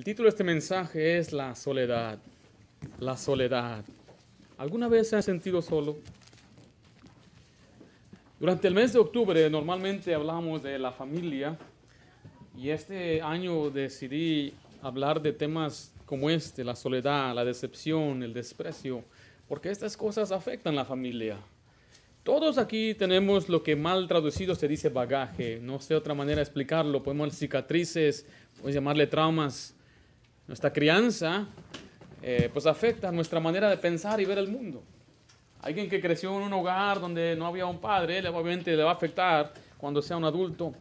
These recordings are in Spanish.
El título de este mensaje es La soledad. La soledad. ¿Alguna vez se ha sentido solo? Durante el mes de octubre normalmente hablamos de la familia y este año decidí hablar de temas como este, la soledad, la decepción, el desprecio, porque estas cosas afectan a la familia. Todos aquí tenemos lo que mal traducido se dice bagaje, no sé otra manera de explicarlo, podemos cicatrices, podemos llamarle traumas, nuestra crianza eh, pues afecta nuestra manera de pensar y ver el mundo. Alguien que creció en un hogar donde no había un padre, obviamente le va a afectar cuando sea un adulto.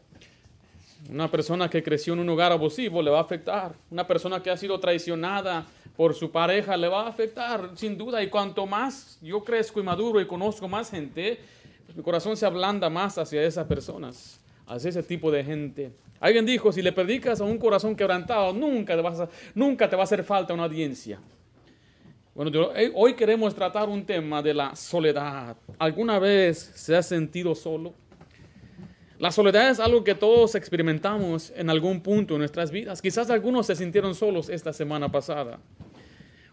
Una persona que creció en un hogar abusivo le va a afectar. Una persona que ha sido traicionada por su pareja le va a afectar, sin duda. Y cuanto más yo crezco y maduro y conozco más gente, pues, mi corazón se ablanda más hacia esas personas, hacia ese tipo de gente. Alguien dijo, si le predicas a un corazón quebrantado, nunca te, va a hacer falta una audiencia. Bueno, eh, hoy queremos tratar un tema de la soledad. ¿Alguna vez se ha sentido solo? La soledad es algo que todos experimentamos en algún punto de nuestras vidas. Quizás algunos se sintieron solos esta semana pasada.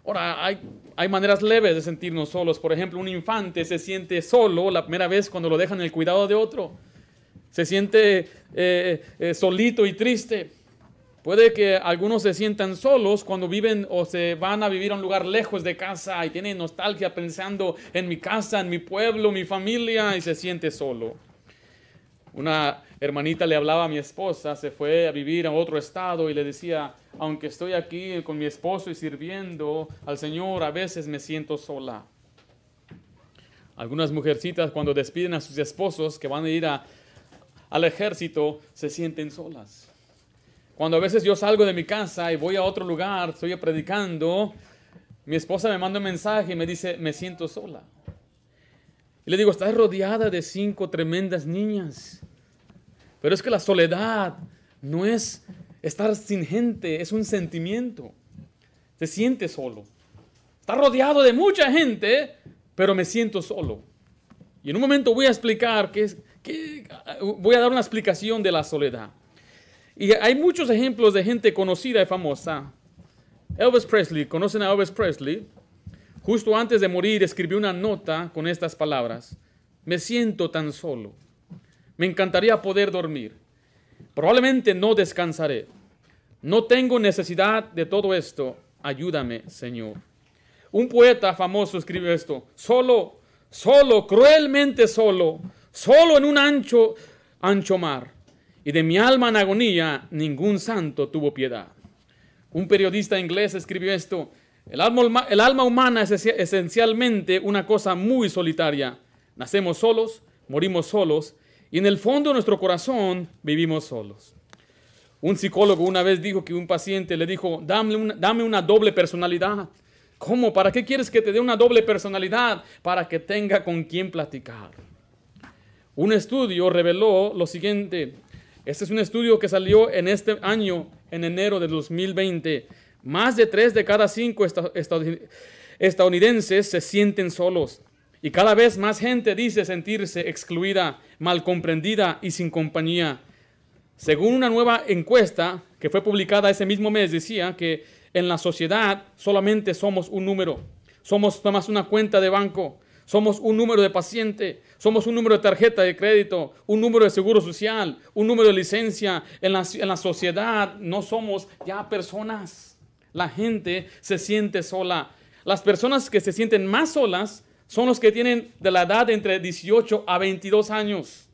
Ahora, hay, hay, maneras leves de sentirnos solos. Por ejemplo, un infante se siente solo la primera vez cuando lo dejan en el cuidado de otro se siente eh, eh, solito y triste. Puede que algunos se sientan solos cuando viven o se van a vivir a un lugar lejos de casa y tienen nostalgia pensando en mi casa, en mi pueblo, mi familia y se siente solo. Una hermanita le hablaba a mi esposa, se fue a vivir a otro estado y le decía, aunque estoy aquí con mi esposo y sirviendo al Señor, a veces me siento sola. Algunas mujercitas cuando despiden a sus esposos que van a ir a, al ejército se sienten solas. Cuando a veces yo salgo de mi casa y voy a otro lugar, estoy predicando, mi esposa me manda un mensaje y me dice, me siento sola. Y le digo, estás rodeada de cinco tremendas niñas. Pero es que la soledad no es estar sin gente, es un sentimiento. Se siente solo. Está rodeado de mucha gente, pero me siento solo. Y en un momento voy a explicar qué es, Uh, voy a dar una explicación de la soledad. Y hay muchos ejemplos de gente conocida y famosa. Elvis Presley, ¿conocen a Elvis Presley? Justo antes de morir escribió una nota con estas palabras. Me siento tan solo. Me encantaría poder dormir. Probablemente no descansaré. No tengo necesidad de todo esto. Ayúdame, Señor. Un poeta famoso escribe esto. Solo, solo, cruelmente solo, solo en un ancho, ancho mar, y de mi alma en agonía ningún santo tuvo piedad. Un periodista inglés escribió esto, el alma, el alma humana es esencialmente una cosa muy solitaria. Nacemos solos, morimos solos, y en el fondo de nuestro corazón vivimos solos. Un psicólogo una vez dijo que un paciente le dijo, dame una, dame una doble personalidad. ¿Cómo? ¿Para qué quieres que te dé una doble personalidad? Para que tenga con quién platicar. Un estudio reveló lo siguiente. Este es un estudio que salió en este año, en enero de 2020. Más de tres de cada cinco estadounidenses se sienten solos. Y cada vez más gente dice sentirse excluida, mal comprendida y sin compañía. Según una nueva encuesta que fue publicada ese mismo mes, decía que en la sociedad solamente somos un número. Somos más una cuenta de banco. Somos un número de paciente, somos un número de tarjeta de crédito, un número de seguro social, un número de licencia en la, en la sociedad. No somos ya personas. La gente se siente sola. Las personas que se sienten más solas son los que tienen de la edad entre 18 a 22 años.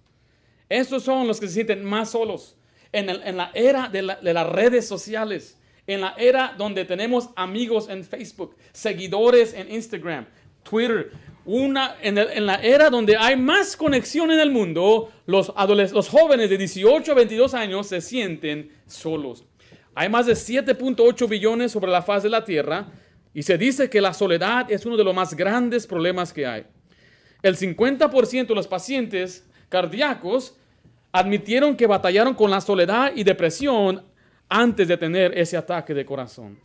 Estos son los que se sienten más solos en, el, en la era de, de las redes sociales, en la era donde tenemos amigos en Facebook, seguidores en Instagram, Twitter, en, la era donde hay más conexión en el mundo, los, los jóvenes de 18 a 22 años se sienten solos. Hay más de 7.8 billones sobre la faz de la Tierra y se dice que la soledad es uno de los más grandes problemas que hay. El 50% de los pacientes cardíacos admitieron que batallaron con la soledad y depresión antes de tener ese ataque de corazón.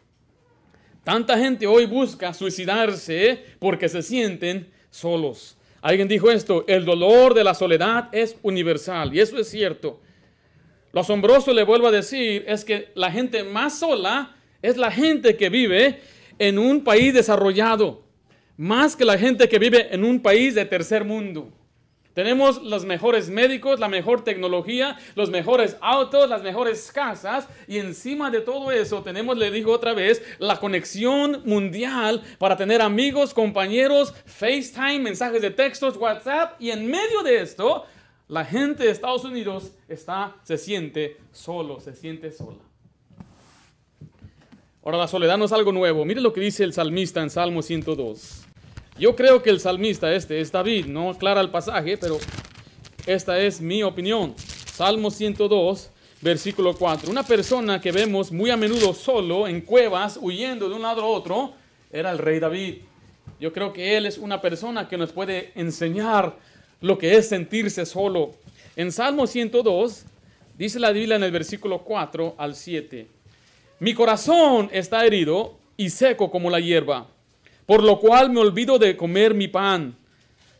Tanta gente hoy busca suicidarse ¿eh? porque se sienten solos. Alguien dijo esto, el dolor de la soledad es universal y eso es cierto. Lo asombroso, le vuelvo a decir, es que la gente más sola es la gente que vive en un país desarrollado, más que la gente que vive en un país de tercer mundo. Tenemos los mejores médicos, la mejor tecnología, los mejores autos, las mejores casas y encima de todo eso tenemos, le digo otra vez, la conexión mundial para tener amigos, compañeros, FaceTime, mensajes de textos, WhatsApp y en medio de esto la gente de Estados Unidos está, se siente solo, se siente sola. Ahora la soledad no es algo nuevo. Mire lo que dice el salmista en Salmo 102. Yo creo que el salmista este es David, no aclara el pasaje, pero esta es mi opinión. Salmo 102, versículo 4. Una persona que vemos muy a menudo solo en cuevas, huyendo de un lado a otro, era el rey David. Yo creo que él es una persona que nos puede enseñar lo que es sentirse solo. En Salmo 102, dice la Biblia en el versículo 4 al 7, mi corazón está herido y seco como la hierba por lo cual me olvido de comer mi pan.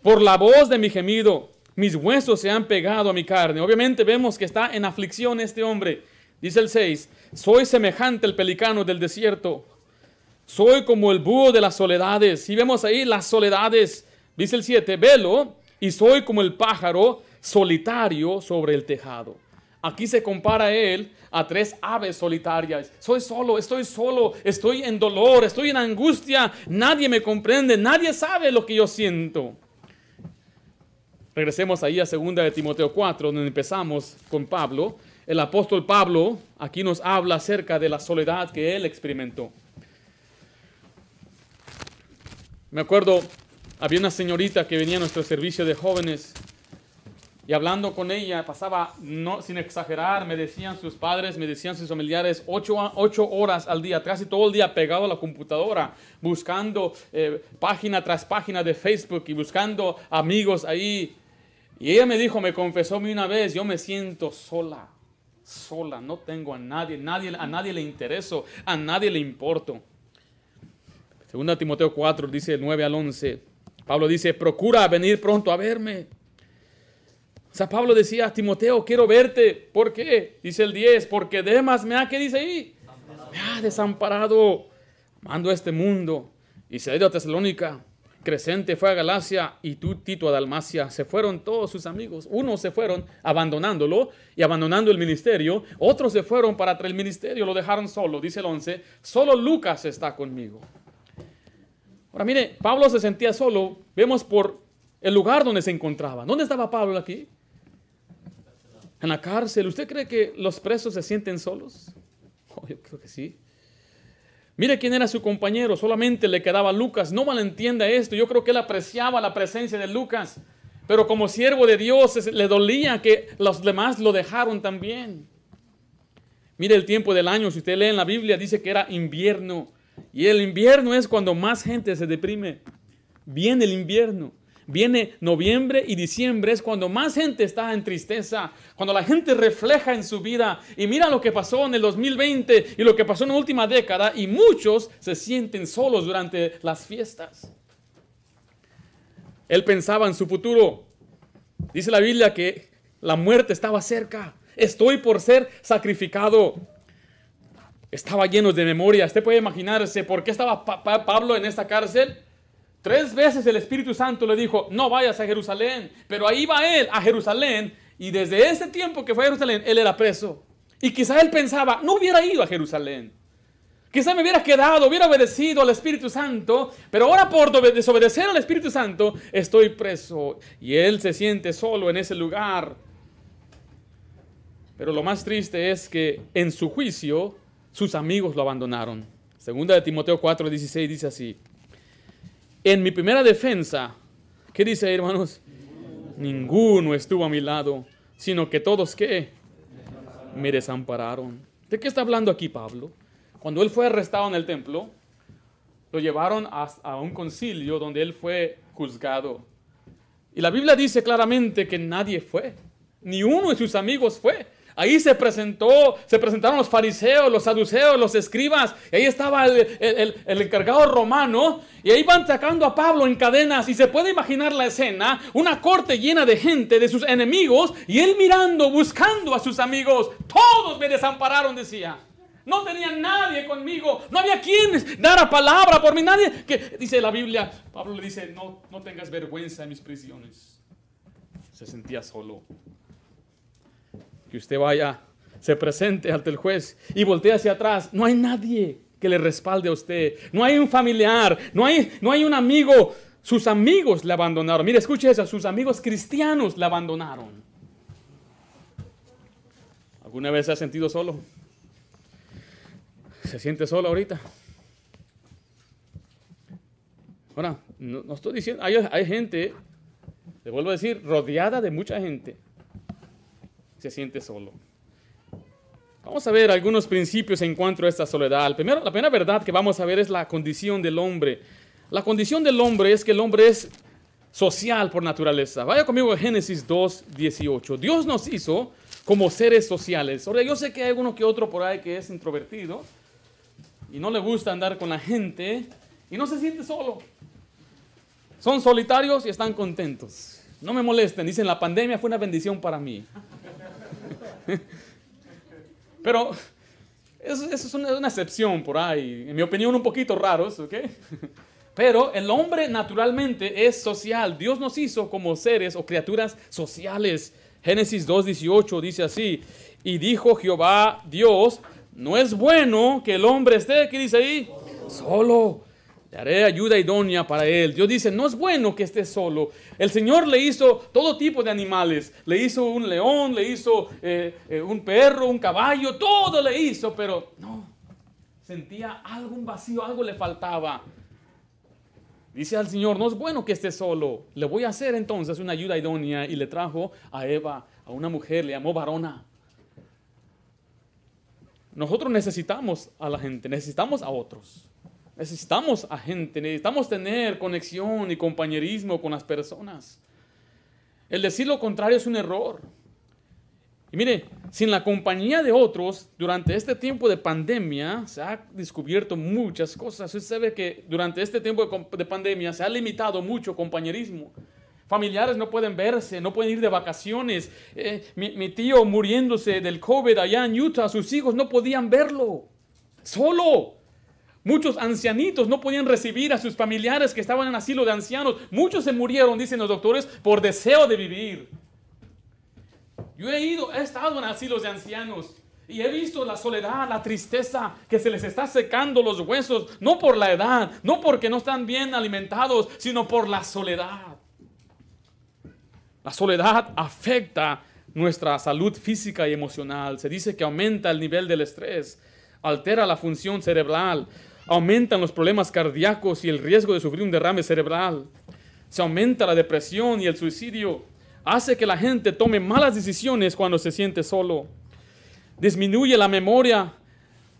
Por la voz de mi gemido, mis huesos se han pegado a mi carne. Obviamente vemos que está en aflicción este hombre. Dice el 6, soy semejante al pelicano del desierto. Soy como el búho de las soledades. Y vemos ahí las soledades. Dice el 7, velo y soy como el pájaro solitario sobre el tejado. Aquí se compara él a tres aves solitarias. Soy solo, estoy solo, estoy en dolor, estoy en angustia. Nadie me comprende, nadie sabe lo que yo siento. Regresemos ahí a 2 de Timoteo 4, donde empezamos con Pablo. El apóstol Pablo aquí nos habla acerca de la soledad que él experimentó. Me acuerdo, había una señorita que venía a nuestro servicio de jóvenes y hablando con ella, pasaba, no, sin exagerar, me decían sus padres, me decían sus familiares, ocho, horas al día, casi todo el día pegado a la computadora, buscando eh, página tras página de Facebook y buscando amigos ahí. Y ella me dijo, me confesó una vez, yo me siento sola, sola, no tengo a nadie, nadie a nadie le intereso, a nadie le importo. Segunda Timoteo 4, dice 9 al 11. Pablo dice, procura venir pronto a verme sea, Pablo decía Timoteo, quiero verte. ¿Por qué? Dice el 10, porque demás, me ha, ¿qué dice ahí? Me ha desamparado, amando este mundo. Y se ha ido a Tesalónica. Crescente fue a Galacia y tú, Tito, a Dalmacia. Se fueron todos sus amigos. Unos se fueron abandonándolo y abandonando el ministerio. Otros se fueron para el ministerio, lo dejaron solo. Dice el 11, solo Lucas está conmigo. Ahora mire, Pablo se sentía solo. Vemos por el lugar donde se encontraba. ¿Dónde estaba Pablo aquí? en la cárcel. ¿Usted cree que los presos se sienten solos? Oh, yo creo que sí. Mire quién era su compañero, solamente le quedaba Lucas. No malentienda esto, yo creo que él apreciaba la presencia de Lucas, pero como siervo de Dios le dolía que los demás lo dejaron también. Mire el tiempo del año, si usted lee en la Biblia, dice que era invierno. Y el invierno es cuando más gente se deprime. Viene el invierno. Viene noviembre y diciembre, es cuando más gente está en tristeza, cuando la gente refleja en su vida y mira lo que pasó en el 2020 y lo que pasó en la última década y muchos se sienten solos durante las fiestas. Él pensaba en su futuro. Dice la Biblia que la muerte estaba cerca. Estoy por ser sacrificado. Estaba lleno de memoria. Usted puede imaginarse por qué estaba Pablo en esta cárcel. Tres veces el Espíritu Santo le dijo, no vayas a Jerusalén. Pero ahí va él a Jerusalén. Y desde ese tiempo que fue a Jerusalén, él era preso. Y quizá él pensaba, no hubiera ido a Jerusalén. Quizá me hubiera quedado, hubiera obedecido al Espíritu Santo, pero ahora por desobedecer al Espíritu Santo estoy preso y él se siente solo en ese lugar. Pero lo más triste es que en su juicio sus amigos lo abandonaron. Segunda de Timoteo 4, 16, dice así: en mi primera defensa, ¿qué dice hermanos? Ninguno estuvo a mi lado, sino que todos que me desampararon. ¿De qué está hablando aquí Pablo? Cuando él fue arrestado en el templo, lo llevaron a, un concilio donde él fue juzgado. Y la Biblia dice claramente que nadie fue, ni uno de sus amigos fue. Ahí se presentó, se presentaron los fariseos, los saduceos, los escribas. ahí estaba el, encargado romano. Y ahí van sacando a Pablo en cadenas. Y se puede imaginar la escena. Una corte llena de gente, de sus enemigos. Y él mirando, buscando a sus amigos. Todos me desampararon, decía. No tenía nadie conmigo. No había quien a palabra por mí. Nadie que dice la Biblia. Pablo le dice, no, no tengas vergüenza de mis prisiones. Se sentía solo que usted vaya, se presente ante el juez y voltee hacia atrás. No hay nadie que le respalde a usted. No hay un familiar, no hay, no hay un amigo. Sus amigos le abandonaron. Mire, escuche eso, sus amigos cristianos le abandonaron. ¿Alguna vez se ha sentido solo? ¿Se siente solo ahorita? Bueno, no, estoy diciendo, hay, hay gente, le vuelvo a decir, rodeada de mucha gente, se siente solo. Vamos a ver algunos principios en cuanto a esta soledad. Primero, la primera verdad que vamos a ver es la condición del hombre. La condición del hombre es que el hombre es social por naturaleza. Vaya conmigo a Génesis 2, 18. Dios nos hizo como seres sociales. Ahora, yo sé que hay uno que otro por ahí que es introvertido y no le gusta andar con la gente y no se siente solo. Son solitarios y están contentos. No me molesten. Dicen, la pandemia fue una bendición para mí. Pero eso, es una, excepción por ahí, en mi opinión un poquito raros, ¿ok? Pero el hombre naturalmente es social. Dios nos hizo como seres o criaturas sociales. Génesis 2.18 dice así, y dijo Jehová Dios, no es bueno que el hombre esté, ¿qué dice ahí? Solo haré ayuda idónea para él. Dios dice, no es bueno que esté solo. El Señor le hizo todo tipo de animales. Le hizo un león, le hizo eh, eh, un perro, un caballo, todo le hizo, pero no. Sentía algún vacío, algo le faltaba. Dice al Señor, no es bueno que esté solo. Le voy a hacer entonces una ayuda idónea. Y le trajo a Eva, a una mujer, le llamó varona. Nosotros necesitamos a la gente, necesitamos a otros. Necesitamos a gente, necesitamos tener conexión y compañerismo con las personas. El decir lo contrario es un error. Y mire, sin la compañía de otros, durante este tiempo de pandemia se ha descubierto muchas cosas. Usted sabe que durante este tiempo de, pandemia se ha limitado mucho compañerismo. Familiares no pueden verse, no pueden ir de vacaciones. Eh, mi, mi tío muriéndose del COVID allá en Utah, sus hijos no podían verlo. Solo. Muchos ancianitos no podían recibir a sus familiares que estaban en asilo de ancianos. Muchos se murieron, dicen los doctores, por deseo de vivir. Yo he ido, he estado en asilos de ancianos y he visto la soledad, la tristeza, que se les está secando los huesos, no por la edad, no porque no están bien alimentados, sino por la soledad. La soledad afecta nuestra salud física y emocional. Se dice que aumenta el nivel del estrés, altera la función cerebral, aumentan los problemas cardíacos y el riesgo de sufrir un derrame cerebral. Se aumenta la depresión y el suicidio. Hace que la gente tome malas decisiones cuando se siente solo. Disminuye la memoria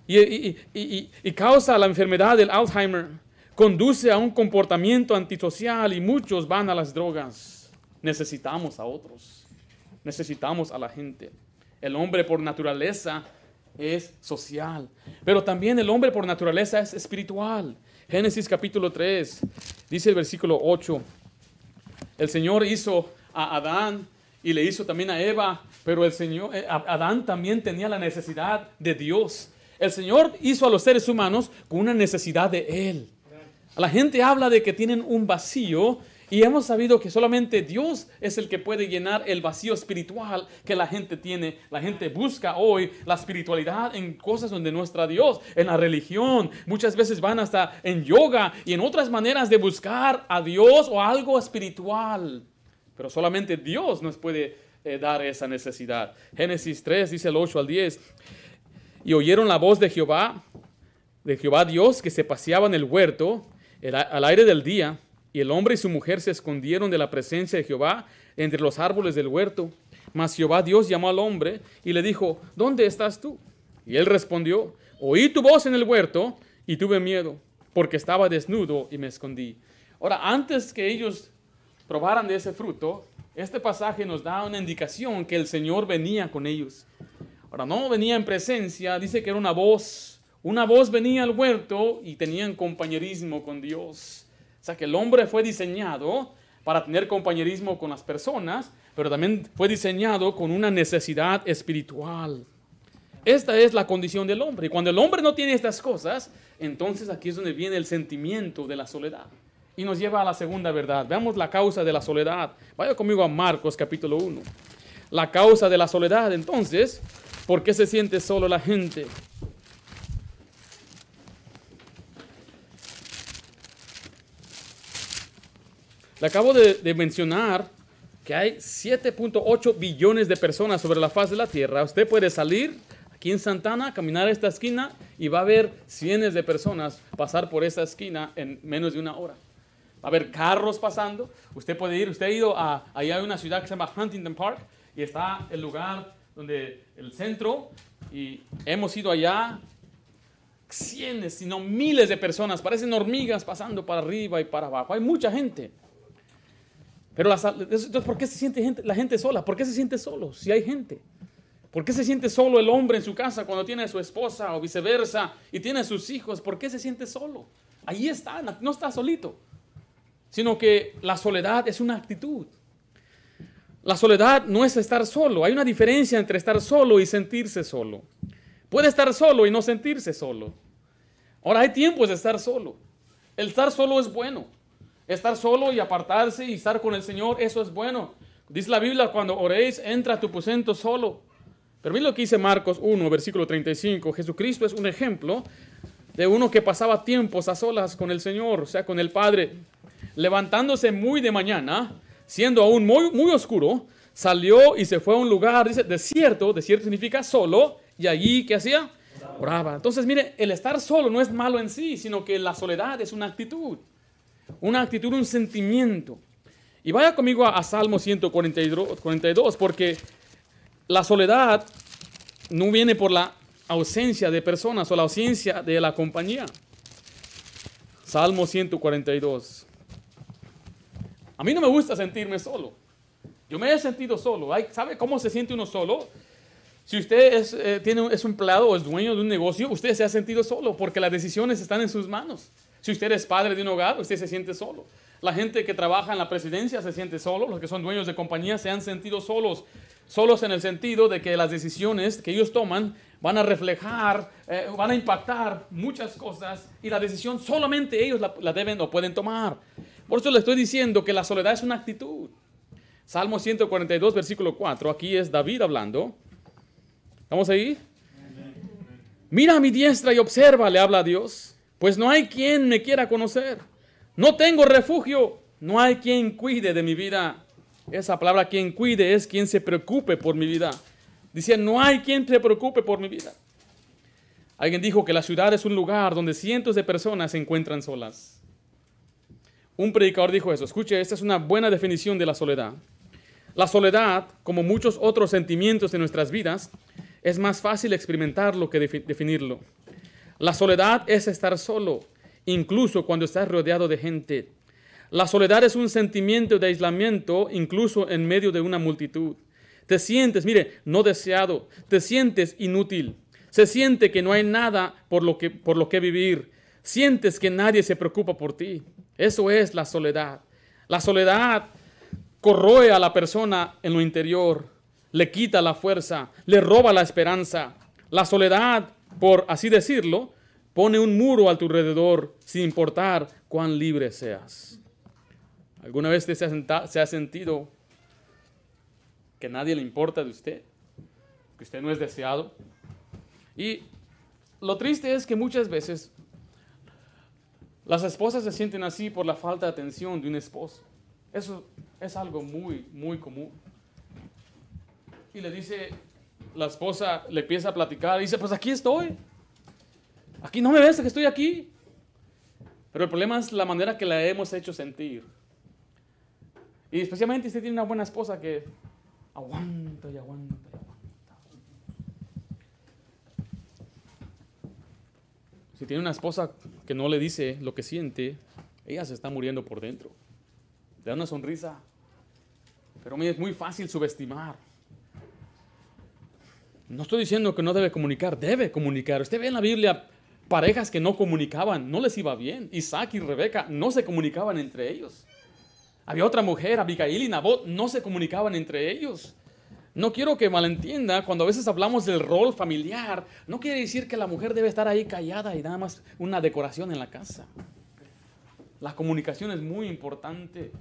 y, causa la enfermedad del Alzheimer. Conduce a un comportamiento antisocial y muchos van a las drogas. Necesitamos a otros. Necesitamos a la gente. El hombre por naturaleza es social. Pero también el hombre por naturaleza es espiritual. Génesis capítulo 3, dice el versículo 8. El Señor hizo a Adán y le hizo también a Eva, pero el Señor, eh, Adán también tenía la necesidad de Dios. El Señor hizo a los seres humanos con una necesidad de Él. La gente habla de que tienen un vacío y hemos sabido que solamente Dios es el que puede llenar el vacío espiritual que la gente tiene. La gente busca hoy la espiritualidad en cosas donde no está Dios, en la religión. Muchas veces van hasta en yoga y en otras maneras de buscar a Dios o algo espiritual. Pero solamente Dios nos puede eh, dar esa necesidad. Génesis 3 dice el 8 al 10. Y oyeron la voz de Jehová, de Jehová Dios, que se paseaba en el huerto al aire del día y el hombre y su mujer se escondieron de la presencia de Jehová entre los árboles del huerto. Mas Jehová Dios llamó al hombre y le dijo, ¿dónde estás tú? Y él respondió, oí tu voz en el huerto y tuve miedo, porque estaba desnudo y me escondí. Ahora, antes que ellos probaran de ese fruto, este pasaje nos da una indicación que el Señor venía con ellos. Ahora, no venía en presencia, dice que era una voz. Una voz venía al huerto y tenían compañerismo con Dios sea que el hombre fue diseñado para tener compañerismo con las personas, pero también fue diseñado con una necesidad espiritual. Esta es la condición del hombre. Y cuando el hombre no tiene estas cosas, entonces aquí es donde viene el sentimiento de la soledad. Y nos lleva a la segunda verdad. Veamos la causa de la soledad. Vaya conmigo a Marcos capítulo 1. La causa de la soledad, entonces, ¿por qué se siente solo la gente? Le acabo de, mencionar que hay 7.8 billones de personas sobre la faz de la Tierra. Usted puede salir aquí en Santana, caminar a esta esquina y va a ver cientos de personas pasar por esta esquina en menos de una hora. Va a haber carros pasando. Usted puede ir, usted ha ido a, allá hay una ciudad que se llama Huntington Park y está el lugar donde el centro y hemos ido allá cientos, sino miles de personas, parecen hormigas pasando para arriba y para abajo. Hay mucha gente. Pero entonces, ¿por qué se siente gente, la gente sola? ¿Por qué se siente solo si hay gente? ¿Por qué se siente solo el hombre en su casa cuando tiene a su esposa o viceversa y tiene sus hijos? ¿Por qué se siente solo? Ahí está, no está solito, sino que la soledad es una actitud. La soledad no es estar solo. Hay una diferencia entre estar solo y sentirse solo. Puede estar solo y no sentirse solo. Ahora hay tiempos de estar solo. El estar solo es bueno. Estar solo y apartarse y estar con el Señor, eso es bueno. Dice la Biblia, cuando oréis, entra a tu aposento solo. Pero mira lo que dice Marcos 1, versículo 35. Jesucristo es un ejemplo de uno que pasaba tiempos a solas con el Señor, o sea, con el Padre. Levantándose muy de mañana, siendo aún muy, muy oscuro, salió y se fue a un lugar, dice, desierto, desierto significa solo, y allí, ¿qué hacía? Oraba. Entonces, mire, el estar solo no es malo en sí, sino que la soledad es una actitud una actitud, un sentimiento. Y vaya conmigo a, Salmo 142, porque la soledad no viene por la ausencia de personas o la ausencia de la compañía. Salmo 142. A mí no me gusta sentirme solo. Yo me he sentido solo. ¿Sabe cómo se siente uno solo? Si usted eh, tiene, es empleado o es dueño de un negocio, usted se ha sentido solo porque las decisiones están en sus manos. Si usted es padre de un hogar, usted se siente solo. La gente que trabaja en la presidencia se siente solo, los que son dueños de compañías se han sentido solos, solos en el sentido de que las decisiones que ellos toman van a reflejar, eh, van a impactar muchas cosas y la decisión solamente ellos la, deben o pueden tomar. Por eso le estoy diciendo que la soledad es una actitud. Salmo 142, versículo 4, aquí es David hablando. ¿Estamos ahí? Mira a mi diestra y observa, le habla a Dios pues no hay quien me quiera conocer. No tengo refugio, no hay quien cuide de mi vida. Esa palabra quien cuide es quien se preocupe por mi vida. Dicen, no hay quien se preocupe por mi vida. Alguien dijo que la ciudad es un lugar donde cientos de personas se encuentran solas. Un predicador dijo eso. Escuche, esta es una buena definición de la soledad. La soledad, como muchos otros sentimientos de nuestras vidas, es más fácil experimentarlo que definirlo. La soledad es estar solo, incluso cuando estás rodeado de gente. La soledad es un sentimiento de aislamiento, incluso en medio de una multitud. Te sientes, mire, no deseado, te sientes inútil, se siente que no hay nada por lo que, por lo que vivir, sientes que nadie se preocupa por ti. Eso es la soledad. La soledad corroe a la persona en lo interior, le quita la fuerza, le roba la esperanza. La soledad por así decirlo, pone un muro a tu alrededor sin importar cuán libre seas. ¿Alguna vez te se, se ha sentido que nadie le importa de usted? Que usted no es deseado. Y lo triste es que muchas veces las esposas se sienten así por la falta de atención de un esposo. Eso es algo muy, muy común. Y le dice la esposa le empieza a platicar, y dice, pues aquí estoy. Aquí no me ves que estoy aquí. Pero el problema es la manera que la hemos hecho sentir. Y especialmente si tiene una buena esposa que aguanta y aguanta y aguanta. Si tiene una esposa que no le dice lo que siente, ella se está muriendo por dentro. Le da una sonrisa. Pero es muy fácil subestimar. No estoy diciendo que no debe comunicar, debe comunicar. Usted ve en la Biblia parejas que no comunicaban, no les iba bien. Isaac y Rebeca no se comunicaban entre ellos. Había otra mujer, Abigail y Nabot, no se comunicaban entre ellos. No quiero que malentienda, cuando a veces hablamos del rol familiar, no quiere decir que la mujer debe estar ahí callada y nada más una decoración en la casa. La comunicación es muy importante.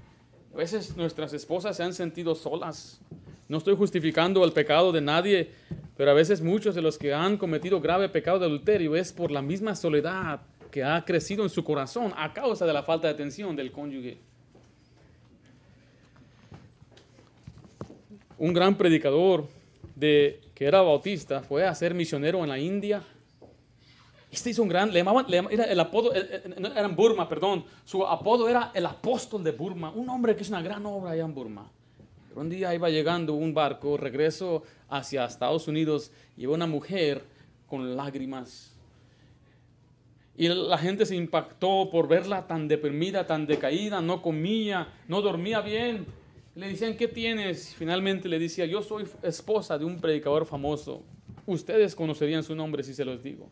A veces nuestras esposas se han sentido solas. No estoy justificando el pecado de nadie, pero a veces muchos de los que han cometido grave pecado de adulterio es por la misma soledad que ha crecido en su corazón a causa de la falta de atención del cónyuge. Un gran predicador de que era bautista fue a ser misionero en la India este hizo un gran, le llamaban, era el apodo, era Burma, perdón, su apodo era el apóstol de Burma, un hombre que es una gran obra allá en Burma. Pero un día iba llegando un barco, regreso hacia Estados Unidos, llevó una mujer con lágrimas. Y la gente se impactó por verla tan deprimida, tan decaída, no comía, no dormía bien. Le decían, ¿qué tienes? Finalmente le decía, yo soy esposa de un predicador famoso. Ustedes conocerían su nombre si se los digo.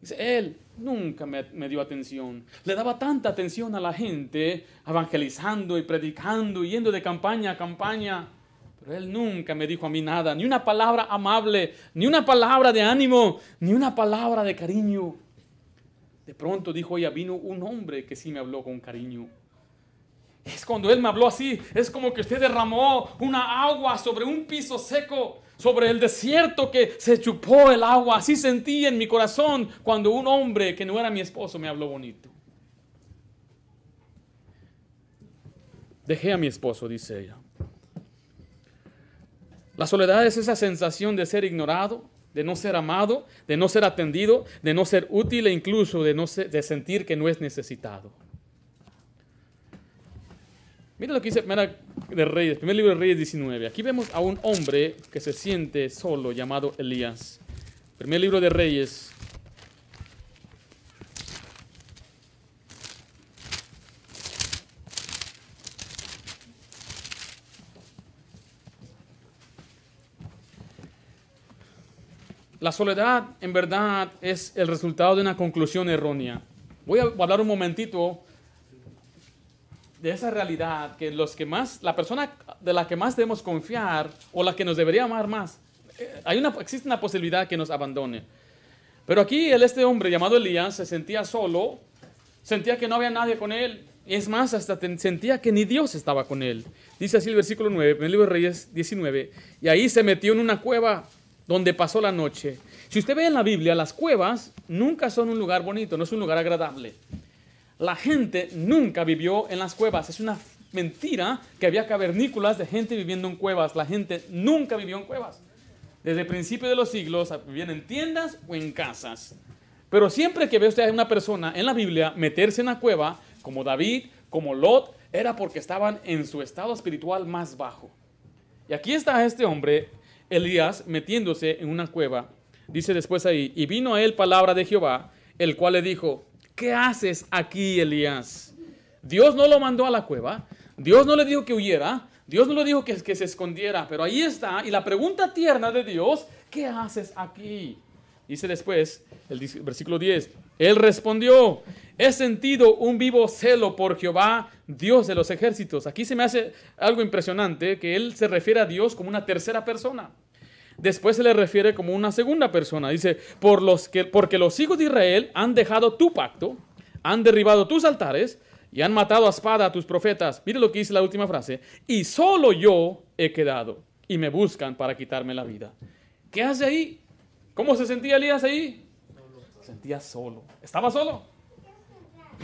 Dice, él nunca me, dio atención. Le daba tanta atención a la gente, evangelizando y predicando, yendo de campaña a campaña. Pero él nunca me dijo a mí nada, ni una palabra amable, ni una palabra de ánimo, ni una palabra de cariño. De pronto dijo ella, vino un hombre que sí me habló con cariño. Es cuando él me habló así, es como que usted derramó una agua sobre un piso seco sobre el desierto que se chupó el agua. Así sentí en mi corazón cuando un hombre que no era mi esposo me habló bonito. Dejé a mi esposo, dice ella. La soledad es esa sensación de ser ignorado, de no ser amado, de no ser atendido, de no ser útil e incluso de, no de sentir que no es necesitado. Mira lo que dice Mera de Reyes, primer libro de Reyes 19. Aquí vemos a un hombre que se siente solo llamado Elías. Primer libro de Reyes. La soledad en verdad es el resultado de una conclusión errónea. Voy a hablar un momentito de esa realidad que los que más, la persona de la que más debemos confiar o la que nos debería amar más, eh, hay una, existe una posibilidad que nos abandone. Pero aquí este hombre llamado Elías se sentía solo, sentía que no había nadie con él, es más, hasta sentía que ni Dios estaba con él. Dice así el versículo 9, en el libro de Reyes 19, y ahí se metió en una cueva donde pasó la noche. Si usted ve en la Biblia, las cuevas nunca son un lugar bonito, no es un lugar agradable la gente nunca vivió en las cuevas. Es una mentira que había cavernícolas de gente viviendo en cuevas. La gente nunca vivió en cuevas. Desde el principio de los siglos vivían en tiendas o en casas. Pero siempre que ve usted a una persona en la Biblia meterse en una cueva, como David, como Lot, era porque estaban en su estado espiritual más bajo. Y aquí está este hombre, Elías, metiéndose en una cueva. Dice después ahí, y vino a él palabra de Jehová, el cual le dijo, ¿qué haces aquí, Elías? Dios no lo mandó a la cueva, Dios no le dijo que huyera, Dios no le dijo que, se escondiera, pero ahí está. Y la pregunta tierna de Dios, ¿qué haces aquí? Dice después el versículo 10, Él respondió, he sentido un vivo celo por Jehová, Dios de los ejércitos. Aquí se me hace algo impresionante, que Él se refiere a Dios como una tercera persona. Después se le refiere como una segunda persona. Dice, Por los que, porque los hijos de Israel han dejado tu pacto, han derribado tus altares y han matado a espada a tus profetas. Mire lo que dice la última frase. Y solo yo he quedado y me buscan para quitarme la vida. ¿Qué hace ahí? ¿Cómo se sentía Elías ahí? sentía solo. ¿Estaba solo?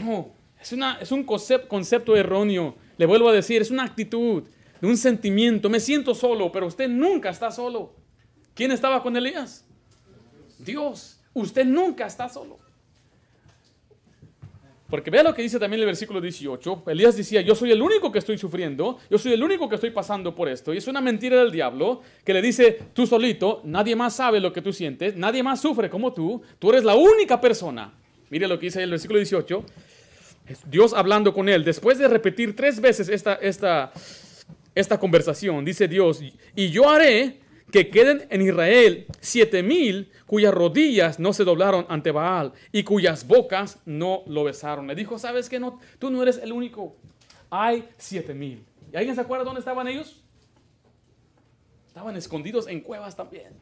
No, es, una, es un concepto erróneo. Le vuelvo a decir, es una actitud, un sentimiento. Me siento solo, pero usted nunca está solo. ¿Quién estaba con Elías? Dios. Usted nunca está solo. Porque vea lo que dice también el versículo 18. Elías decía, yo soy el único que estoy sufriendo, yo soy el único que estoy pasando por esto. Y es una mentira del diablo que le dice, tú solito, nadie más sabe lo que tú sientes, nadie más sufre como tú, tú eres la única persona. Mire lo que dice el versículo 18. Dios hablando con él, después de repetir tres veces esta, esta, esta conversación, dice Dios, y yo haré que queden en Israel siete mil cuyas rodillas no se doblaron ante Baal y cuyas bocas no lo besaron. Le dijo, sabes que no, tú no eres el único. Hay siete mil. ¿Y alguien se acuerda dónde estaban ellos? Estaban escondidos en cuevas también.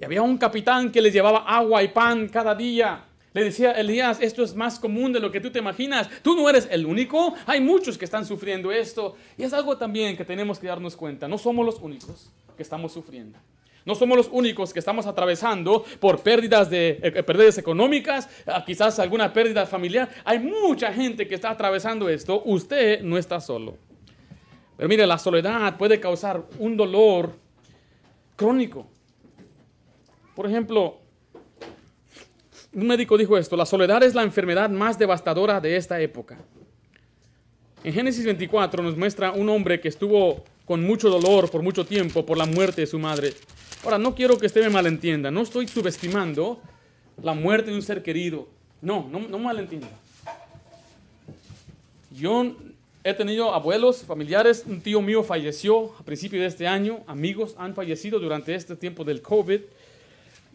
Y había un capitán que les llevaba agua y pan cada día. Le decía Elías, esto es más común de lo que tú te imaginas. Tú no eres el único. Hay muchos que están sufriendo esto. Y es algo también que tenemos que darnos cuenta. No somos los únicos que estamos sufriendo. No somos los únicos que estamos atravesando por pérdidas, de, eh, eh, pérdidas económicas, ah, quizás alguna pérdida familiar. Hay mucha gente que está atravesando esto. Usted no está solo. Pero mire, la soledad puede causar un dolor crónico. Por ejemplo, un médico dijo esto, la soledad es la enfermedad más devastadora de esta época. En Génesis 24 nos muestra un hombre que estuvo con mucho dolor por mucho tiempo por la muerte de su madre. Ahora, no quiero que usted me malentienda, no estoy subestimando la muerte de un ser querido. No, no, no malentienda. Yo he tenido abuelos, familiares, un tío mío falleció a principio de este año, amigos han fallecido durante este tiempo del COVID.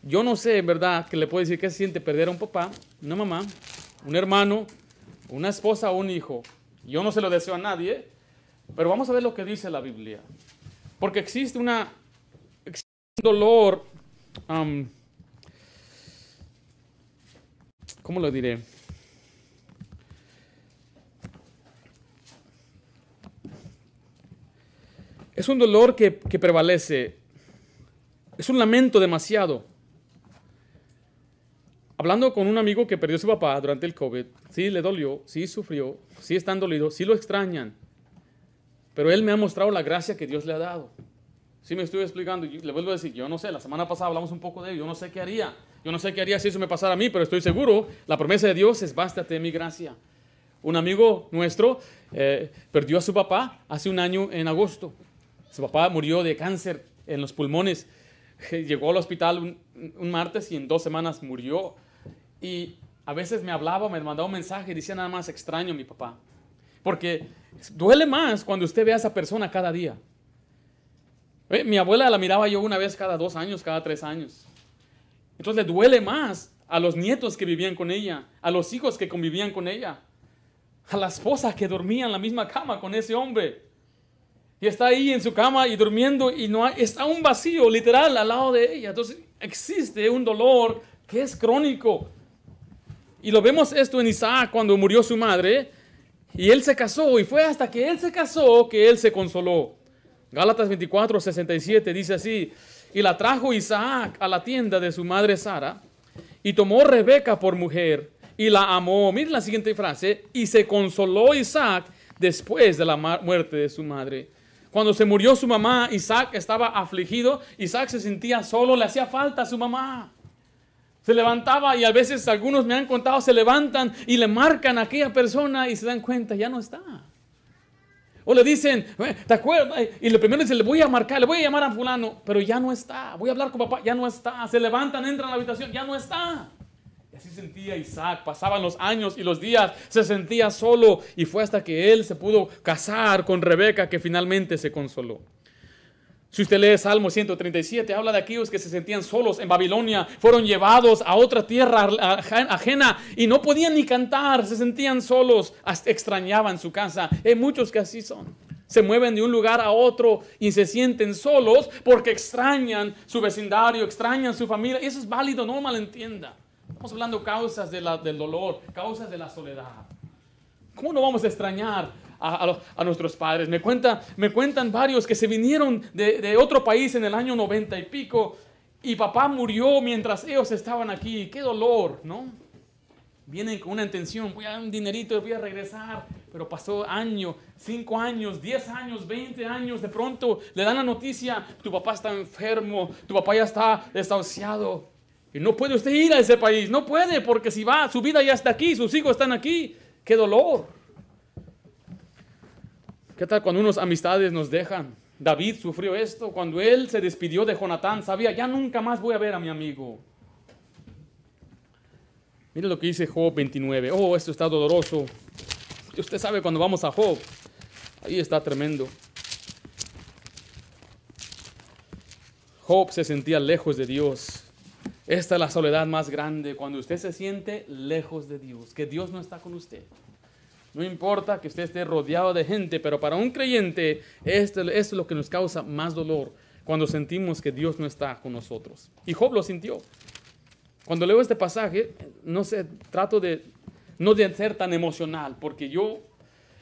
Yo no sé, en verdad, que le puedo decir que se siente perder a un papá, una mamá, un hermano, una esposa o un hijo. Yo no se lo deseo a nadie, pero vamos a ver lo que dice la Biblia. Porque existe, una, un dolor, ¿cómo lo diré? Es un dolor que, prevalece. Es un lamento demasiado. Hablando con un amigo que perdió a su papá durante el COVID, sí le dolió, sí sufrió, sí están dolidos, sí lo extrañan pero él me ha mostrado la gracia que Dios le ha dado. Si me estoy explicando, le vuelvo a decir, yo no sé, la semana pasada hablamos un poco de ello, yo no sé qué haría, yo no sé qué haría si eso me pasara a mí, pero estoy seguro, la promesa de Dios es bástate mi gracia. Un amigo nuestro eh, perdió a su papá hace un año en agosto. Su papá murió de cáncer en los pulmones. Llegó al hospital un, martes y en dos semanas murió. Y a veces me hablaba, me mandaba un mensaje, decía nada más extraño mi papá. Porque duele más cuando usted ve a esa persona cada día. Eh, mi abuela la miraba yo una vez cada dos años, cada tres años. Entonces le duele más a los nietos que vivían con ella, a los hijos que convivían con ella, a la esposa que dormía en la misma cama con ese hombre. Y está ahí en su cama y durmiendo y no está un vacío literal al lado de ella. Entonces existe un dolor que es crónico. Y lo vemos esto en Isaac cuando murió su madre. Y él se casó y fue hasta que él se casó que él se consoló. Gálatas 24, 67 dice así, y la trajo Isaac a la tienda de su madre Sara, y tomó Rebeca por mujer, y la amó. Miren la siguiente frase, y se consoló Isaac después de la muerte de su madre. Cuando se murió su mamá, Isaac estaba afligido, Isaac se sentía solo, le hacía falta a su mamá. Se levantaba y a veces algunos me han contado, se levantan y le marcan a aquella persona y se dan cuenta, ya no está. O le dicen, ¿te acuerdas? Y le primero dice, le voy a marcar, le voy a llamar a fulano, pero ya no está. Voy a hablar con papá, ya no está. Se levantan, entran a la habitación, ya no está. Y así sentía Isaac. Pasaban los años y los días, se sentía solo. Y fue hasta que él se pudo casar con Rebeca que finalmente se consoló. Si usted lee Salmo 137, habla de aquellos que se sentían solos en Babilonia, fueron llevados a otra tierra ajena y no podían ni cantar, se sentían solos, extrañaban su casa. Hay muchos que así son. Se mueven de un lugar a otro y se sienten solos porque extrañan su vecindario, extrañan su familia. Eso es válido, no malentienda. Estamos hablando causas de causas del dolor, causas de la soledad. ¿Cómo no vamos a extrañar a, nuestros padres. Me, me cuentan varios que se vinieron de, otro país en el año 90 y pico y papá murió mientras ellos estaban aquí. Qué dolor, ¿no? Vienen con una intención, voy a dar un dinerito, voy a regresar, pero pasó año, cinco años, diez años, veinte años, de pronto le dan la noticia, tu papá está enfermo, tu papá ya está desahuciado, y no puede usted ir a ese país, no puede, porque si va, su vida ya está aquí, sus hijos están aquí, qué dolor. ¿Qué tal cuando unos amistades nos dejan? David sufrió esto cuando él se despidió de Jonatán. Sabía, ya nunca más voy a ver a mi amigo. Mire lo que dice Job 29. Oh, esto está doloroso. Usted sabe cuando vamos a Job. Ahí está tremendo. Job se sentía lejos de Dios. Esta es la soledad más grande, cuando usted se siente lejos de Dios, que Dios no está con usted. No importa que usted esté rodeado de gente, pero para un creyente esto, es lo que nos causa más dolor cuando sentimos que Dios no está con nosotros. Y Job lo sintió. Cuando leo este pasaje, no sé, trato de no de ser tan emocional, porque yo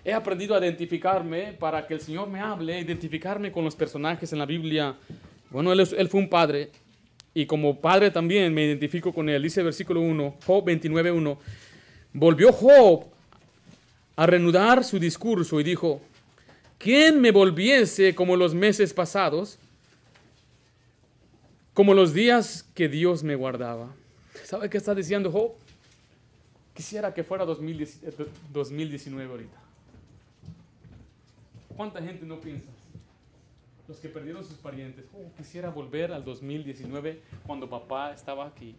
he aprendido a identificarme para que el Señor me hable, identificarme con los personajes en la Biblia. Bueno, él, él fue un padre y como padre también me identifico con él. Dice el versículo 1, Job 29.1. Volvió Job a reanudar su discurso y dijo, ¿quién me volviese como los meses pasados, como los días que Dios me guardaba? ¿Sabe qué está diciendo Job? Quisiera que fuera 2019 eh, ahorita. ¿Cuánta gente no piensa? Los que perdieron sus parientes. Oh, quisiera volver al 2019 cuando papá estaba aquí,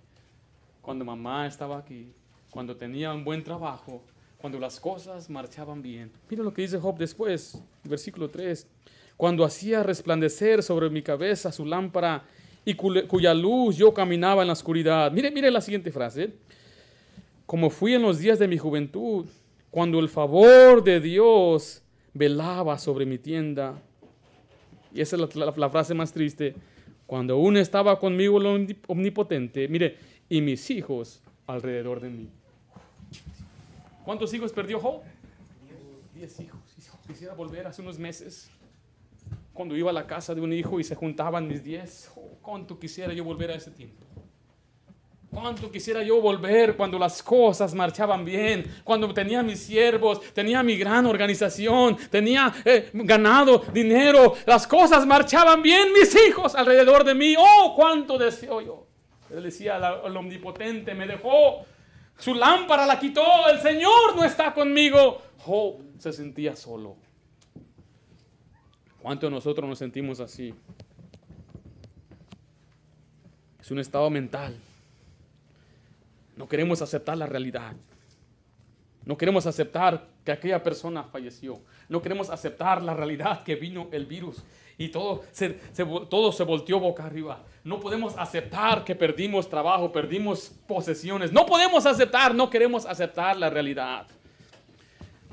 cuando mamá estaba aquí, cuando tenía un buen trabajo, cuando las cosas marchaban bien. Mira lo que dice Job después, versículo 3. Cuando hacía resplandecer sobre mi cabeza su lámpara y cuya luz yo caminaba en la oscuridad. Mire, mire la siguiente frase. Como fui en los días de mi juventud, cuando el favor de Dios velaba sobre mi tienda. Y esa es la, frase más triste. Cuando aún estaba conmigo el omnipotente, mire, y mis hijos alrededor de mí. ¿Cuántos hijos perdió Job? Diez hijos. Quisiera volver hace unos meses, cuando iba a la casa de un hijo y se juntaban mis diez. Oh, ¿Cuánto quisiera yo volver a ese tiempo? ¿Cuánto quisiera yo volver cuando las cosas marchaban bien? Cuando tenía mis siervos, tenía mi gran organización, tenía eh, ganado, dinero, las cosas marchaban bien, mis hijos alrededor de mí. Oh, cuánto deseo yo. Le decía al omnipotente, me dejó su lámpara la quitó, el Señor no está conmigo. Job se sentía solo. ¿Cuántos de nosotros nos sentimos así? Es un estado mental. No queremos aceptar la realidad. No queremos aceptar que aquella persona falleció. No queremos aceptar la realidad que vino el virus y todo se, todo se volteó boca arriba. No podemos aceptar que perdimos trabajo, perdimos posesiones. No podemos aceptar, no queremos aceptar la realidad.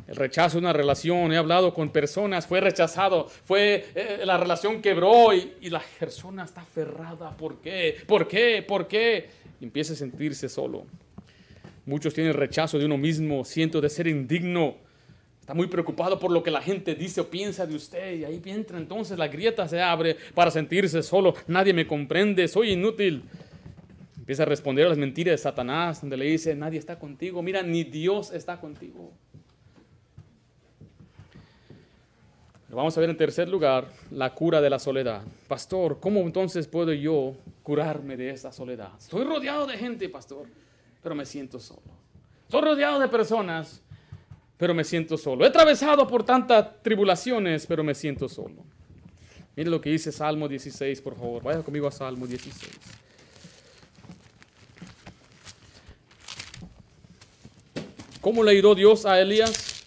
El rechazo de una relación, he hablado con personas, fue rechazado, fue eh, la relación quebró y, y, la persona está aferrada. ¿Por qué? ¿Por qué? ¿Por qué? empieza a sentirse solo. Muchos tienen rechazo de uno mismo, siento de ser indigno Está muy preocupado por lo que la gente dice o piensa de usted. Y ahí entra entonces la grieta, se abre para sentirse solo. Nadie me comprende, soy inútil. Empieza a responder a las mentiras de Satanás, donde le dice, nadie está contigo. Mira, ni Dios está contigo. Vamos a ver en tercer lugar la cura de la soledad. Pastor, ¿cómo entonces puedo yo curarme de esa soledad? Estoy rodeado de gente, pastor, pero me siento solo. Estoy rodeado de personas, pero me siento solo. He atravesado por tantas tribulaciones, pero me siento solo. Mire lo que dice Salmo 16, por favor. Vaya conmigo a Salmo 16. ¿Cómo le ayudó Dios a Elías?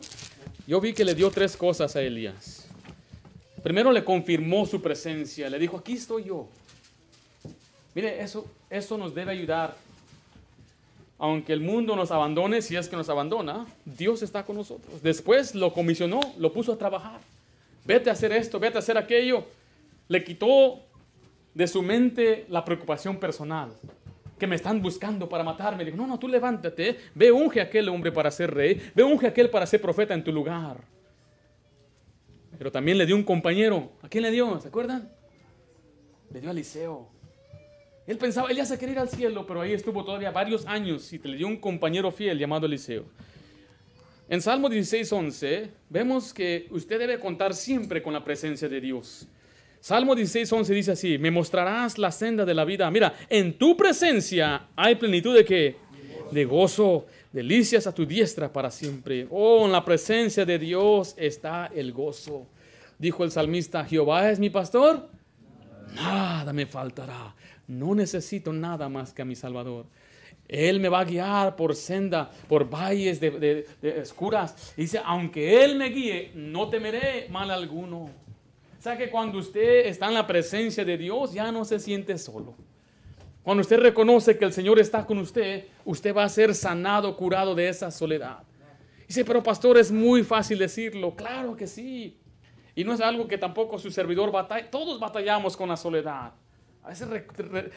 Yo vi que le dio tres cosas a Elías. Primero le confirmó su presencia, le dijo, aquí estoy yo. Mire, eso, eso nos debe ayudar aunque el mundo nos abandone, si es que nos abandona, Dios está con nosotros. Después lo comisionó, lo puso a trabajar. Vete a hacer esto, vete a hacer aquello. Le quitó de su mente la preocupación personal, que me están buscando para matarme. Dijo, no, no, tú levántate, ¿eh? ve, unge a aquel hombre para ser rey, ve, unge a aquel para ser profeta en tu lugar. Pero también le dio un compañero. ¿A quién le dio? ¿Se acuerdan? Le dio a Eliseo él pensaba, él ya se quería ir al cielo, pero ahí estuvo todavía varios años y te le dio un compañero fiel llamado Eliseo. En Salmo 16, 11, vemos que usted debe contar siempre con la presencia de Dios. Salmo 16, 11 dice así, me mostrarás la senda de la vida. Mira, en tu presencia hay plenitud de qué? De gozo, delicias a tu diestra para siempre. Oh, en la presencia de Dios está el gozo. Dijo el salmista, Jehová es mi pastor, nada me faltará. No necesito nada más que a mi Salvador. Él me va a guiar por senda, por valles de, escuras. Dice, aunque Él me guíe, no temeré mal alguno. O sea que cuando usted está en la presencia de Dios, ya no se siente solo. Cuando usted reconoce que el Señor está con usted, usted va a ser sanado, curado de esa soledad. Dice, pero pastor, es muy fácil decirlo. Claro que sí. Y no es algo que tampoco su servidor batalla. Todos batallamos con la soledad. A veces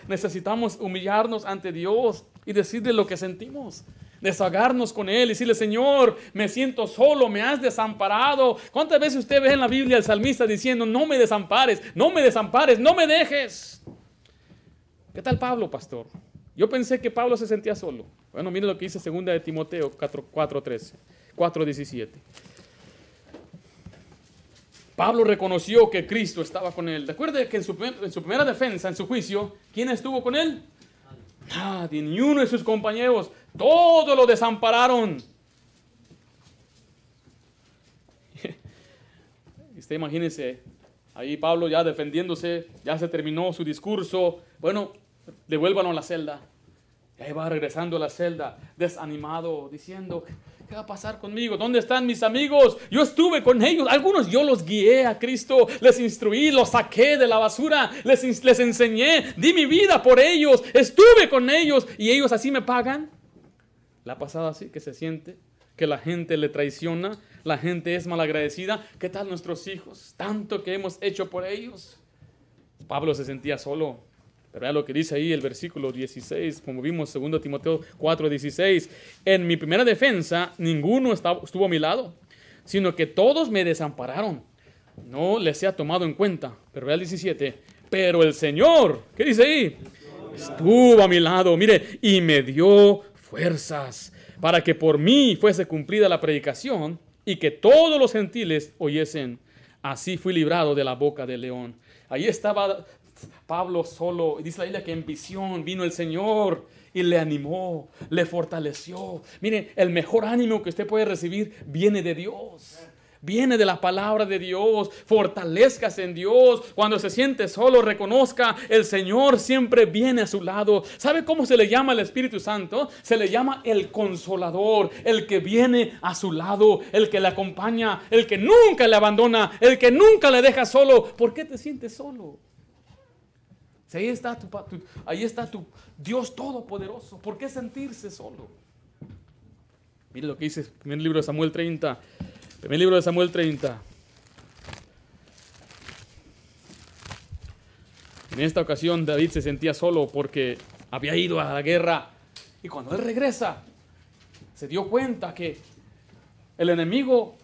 necesitamos humillarnos ante Dios y decirle lo que sentimos. Desahogarnos con Él y decirle, Señor, me siento solo, me has desamparado. ¿Cuántas veces usted ve en la Biblia al salmista diciendo, no me desampares, no me desampares, no me dejes? ¿Qué tal Pablo, pastor? Yo pensé que Pablo se sentía solo. Bueno, mire lo que dice 2 de Timoteo 4.13, 4.17. Pablo reconoció que Cristo estaba con él. Recuerde que en su, primera defensa, en su juicio, ¿quién estuvo con él? Nadie, ni uno de sus compañeros. Todos lo desampararon. Usted imagínese, ahí Pablo ya defendiéndose, ya se terminó su discurso. Bueno, devuélvanlo a la celda. Y ahí va regresando a la celda, desanimado, diciendo, ¿Qué va a pasar conmigo? ¿Dónde están mis amigos? Yo estuve con ellos. Algunos yo los guié a Cristo, les instruí, los saqué de la basura, les, les enseñé, di mi vida por ellos, estuve con ellos y ellos así me pagan. ¿La ha pasado así? ¿Que se siente? ¿Que la gente le traiciona? ¿La gente es malagradecida? ¿Qué tal nuestros hijos? Tanto que hemos hecho por ellos. Pablo se sentía solo vea Lo que dice ahí el versículo 16, como vimos 2 Timoteo 4, 16. En mi primera defensa, ninguno estuvo a mi lado, sino que todos me desampararon. No les he tomado en cuenta. Pero vea el 17. Pero el Señor, ¿qué dice ahí? Estuvo a mi lado, mire, y me dio fuerzas para que por mí fuese cumplida la predicación y que todos los gentiles oyesen. Así fui librado de la boca del león. Ahí estaba Pablo solo, dice la Biblia que en visión vino el Señor y le animó, le fortaleció. Miren, el mejor ánimo que usted puede recibir viene de Dios. Viene de la palabra de Dios. Fortalezcas en Dios. Cuando se siente solo, reconozca, el Señor siempre viene a su lado. ¿Sabe cómo se le llama al Espíritu Santo? Se le llama el consolador, el que viene a su lado, el que le acompaña, el que nunca le abandona, el que nunca le deja solo. ¿Por qué te sientes solo? ahí está tu, ahí está tu Dios Todopoderoso, ¿por qué sentirse solo? Mire lo que dice el libro de Samuel 30. Primer libro de Samuel 30. En esta ocasión David se sentía solo porque había ido a la guerra y cuando él regresa se dio cuenta que el enemigo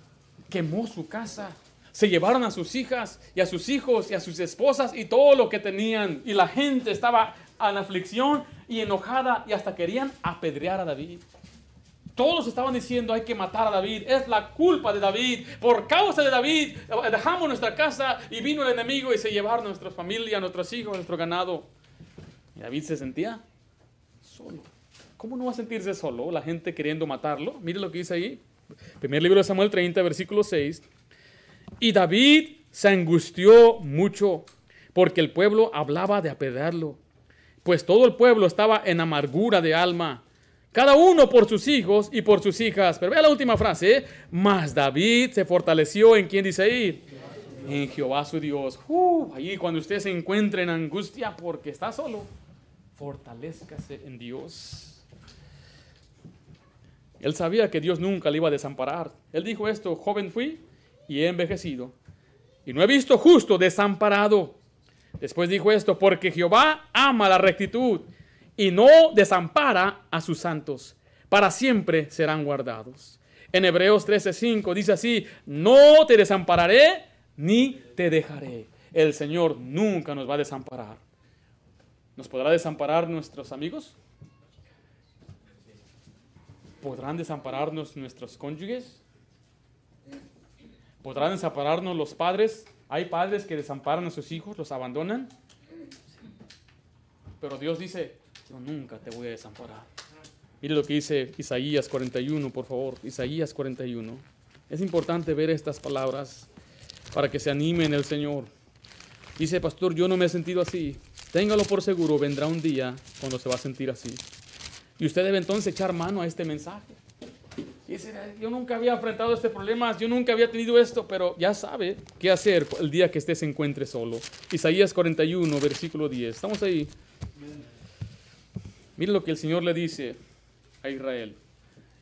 quemó su casa, se llevaron a sus hijas y a sus hijos y a sus esposas y todo lo que tenían. Y la gente estaba en aflicción y enojada y hasta querían apedrear a David. Todos estaban diciendo hay que matar a David, es la culpa de David, por causa de David eh, dejamos nuestra casa y vino el enemigo y se llevaron a nuestra familia, a nuestros hijos, nuestro ganado. Y David se sentía solo. ¿Cómo no va a sentirse solo la gente queriendo matarlo? Mire lo que dice ahí. Primer libro de Samuel 30, versículo 6. Y David se angustió mucho porque el pueblo hablaba de apedrearlo. pues todo el pueblo estaba en amargura de alma, cada uno por sus hijos y por sus hijas. Pero vea la última frase, ¿eh? más David se fortaleció en quien dice ahí, en Jehová su Dios. Uh, ahí cuando usted se encuentre en angustia porque está solo, fortalezcase en Dios. Él sabía que Dios nunca le iba a desamparar. Él dijo esto, joven fui, y he envejecido, y no he visto justo desamparado. Después dijo esto, porque Jehová ama la rectitud y no desampara a sus santos. Para siempre serán guardados. En Hebreos 13:5 dice así, no te desampararé ni te dejaré. El Señor nunca nos va a desamparar. ¿Nos podrá desamparar nuestros amigos? ¿Podrán desampararnos nuestros cónyuges? ¿Podrán desampararnos los padres? Hay padres que desamparan a sus hijos, los abandonan. Pero Dios dice, yo nunca te voy a desamparar. Mire lo que dice Isaías 41, por favor. Isaías 41. Es importante ver estas palabras para que se animen el Señor. Dice, pastor, yo no me he sentido así. Téngalo por seguro, vendrá un día cuando se va a sentir así. Y usted debe entonces echar mano a este mensaje yo nunca había enfrentado este problema, yo nunca había tenido esto, pero ya sabe qué hacer el día que usted se encuentre solo. Isaías 41, versículo 10. Estamos ahí. Mira lo que el Señor le dice a Israel.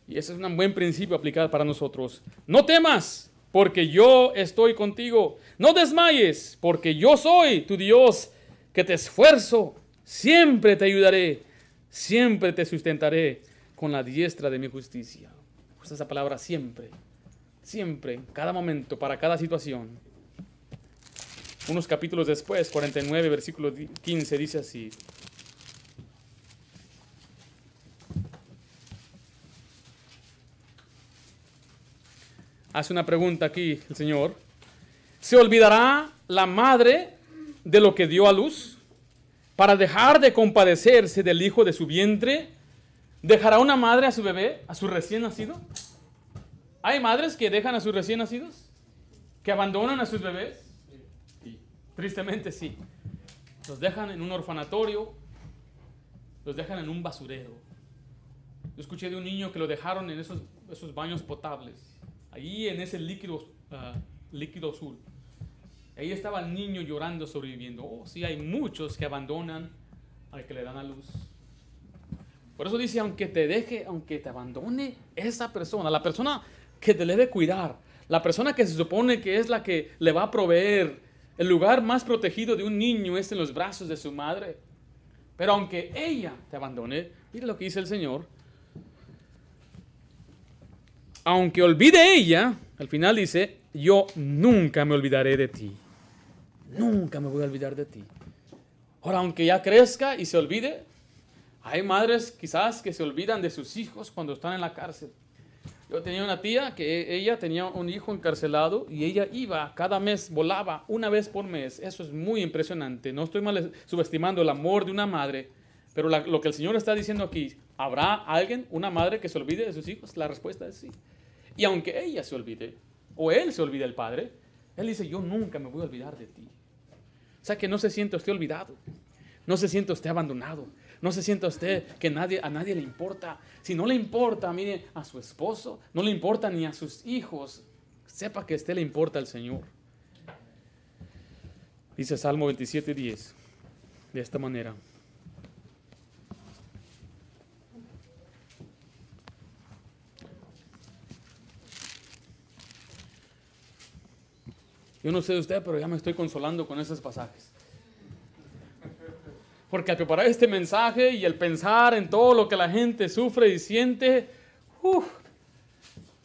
Y ese es un buen principio aplicado para nosotros. No temas, porque yo estoy contigo. No desmayes, porque yo soy tu Dios, que te esfuerzo. Siempre te ayudaré, siempre te sustentaré con la diestra de mi justicia esa palabra siempre. Siempre, cada momento, para cada situación. Unos capítulos después, 49, versículo 15, dice así. Hace una pregunta aquí el Señor. ¿Se olvidará la madre de lo que dio a luz para dejar de compadecerse del hijo de su vientre? ¿Dejará una madre a su bebé, a su recién nacido? ¿Hay madres que dejan a sus recién nacidos? ¿Que abandonan a sus bebés? Sí. Tristemente sí. Los dejan en un orfanatorio, los dejan en un basurero. Yo escuché de un niño que lo dejaron en esos, baños potables, ahí en ese líquido, ah, líquido azul. Ahí estaba el niño llorando, sobreviviendo. Oh, sí, hay muchos que abandonan al que le dan a luz por eso dice, aunque te deje, aunque te abandone esa persona, la persona que te debe cuidar, la persona que se supone que es la que le va a proveer, el lugar más protegido de un niño es en los brazos de su madre. Pero aunque ella te abandone, mire lo que dice el Señor. Aunque olvide ella, al final dice, yo nunca me olvidaré de ti. Nunca me voy a olvidar de ti. Ahora, aunque ya crezca y se olvide, hay madres quizás que se olvidan de sus hijos cuando están en la cárcel. Yo tenía una tía que ella tenía un hijo encarcelado y ella iba cada mes, volaba una vez por mes. Eso es muy impresionante. No estoy mal subestimando el amor de una madre, pero lo que el Señor está diciendo aquí, ¿habrá alguien, una madre que se olvide de sus hijos? La respuesta es sí. Y aunque ella se olvide, o él se olvide, el padre, él dice, yo nunca me voy a olvidar de ti. O sea que no se siente usted olvidado, no se siente usted abandonado. No se sienta usted que nadie, a nadie le importa. Si no le importa, mire, a su esposo, no le importa ni a sus hijos, sepa que a usted le importa al Señor. Dice Salmo 27, 10, de esta manera. Yo no sé de usted, pero ya me estoy consolando con esos pasajes. Porque al preparar este mensaje y al pensar en todo lo que la gente sufre y siente,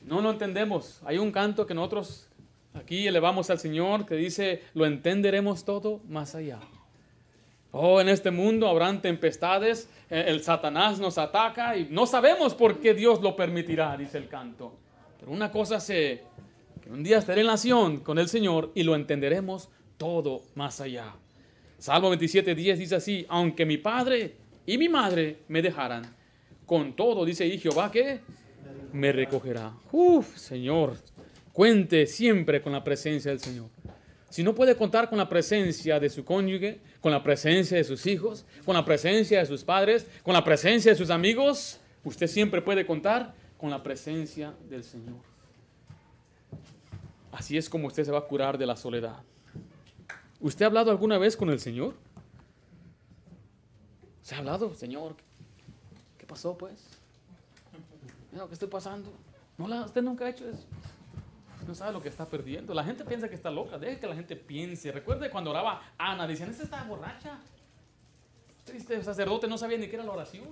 no lo entendemos. Hay un canto que nosotros aquí elevamos al Señor que dice, lo entenderemos todo más allá. Oh, en este mundo habrán tempestades, e-, el Satanás nos ataca y no sabemos por qué Dios lo permitirá, dice el canto. Pero una cosa sé, que un día estaré en la con el Señor y lo entenderemos todo más allá. Salmo 27, 10 dice así, aunque mi padre y mi madre me dejaran, con todo, dice, Hijo, Jehová que me recogerá. Uf, Señor, cuente siempre con la presencia del Señor. Si no puede contar con la presencia de su cónyuge, con la presencia de sus hijos, con la presencia de sus padres, con la presencia de sus amigos, usted siempre puede contar con la presencia del Señor. Así es como usted se va a curar de la soledad. ¿Usted ha hablado alguna vez con el Señor? ¿Se ha hablado, Señor? ¿Qué pasó, pues? ¿Qué lo que estoy pasando. No, usted nunca ha hecho eso. No sabe lo que está perdiendo. La gente piensa que está loca. Deje que la gente piense. Recuerde cuando oraba Ana, decían, esta está borracha. Este sacerdote no sabía ni qué era la oración.